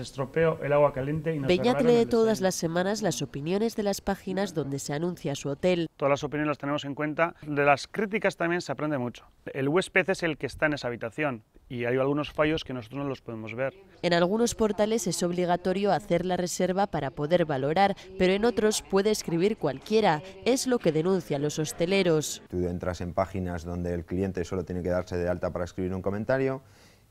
estropeo el agua caliente y lee todas las semanas las opiniones de las páginas donde se anuncia su hotel. Todas las opiniones las tenemos en cuenta. De las críticas también se aprende mucho. El huésped es el que está en esa habitación y hay algunos fallos que nosotros no los podemos ver. En algunos portales es obligatorio hacer la reserva para poder valorar, pero en otros puede escribir cualquiera. Es lo que denuncian los hosteleros. Tú entras en páginas donde el cliente solo tiene que darse de alta para escribir un comentario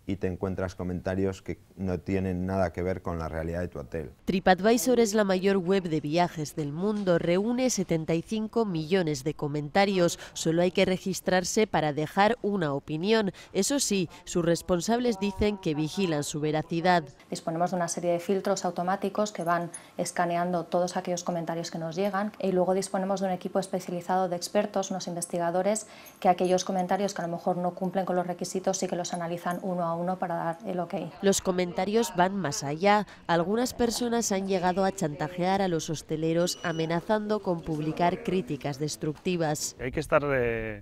y te encuentras comentarios que no tienen nada que ver con la realidad de tu hotel. TripAdvisor es la mayor web de viajes del mundo, reúne 75 millones de comentarios, solo hay que registrarse para dejar una opinión. Eso sí, sus responsables dicen que vigilan su veracidad. Disponemos de una serie de filtros automáticos que van escaneando todos aquellos comentarios que nos llegan y luego disponemos de un equipo especializado de expertos, unos investigadores, que aquellos comentarios que a lo mejor no cumplen con los requisitos sí que los analizan uno a uno uno para dar el ok. Los comentarios van más allá. Algunas personas han llegado a chantajear a los hosteleros amenazando con publicar críticas destructivas. Hay que estar eh,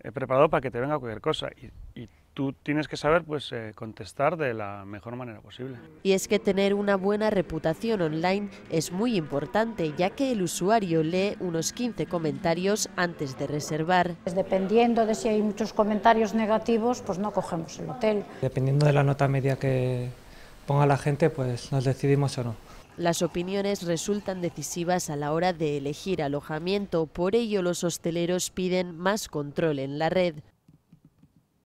eh, preparado para que te venga cualquier cosa. Y tú tienes que saber pues, eh, contestar de la mejor manera posible. Y es que tener una buena reputación online es muy importante, ya que el usuario lee unos 15 comentarios antes de reservar. Pues dependiendo de si hay muchos comentarios negativos, pues no cogemos el hotel. Dependiendo de la nota media que ponga la gente, pues nos decidimos o no. Las opiniones resultan decisivas a la hora de elegir alojamiento, por ello los hosteleros piden más control en la red.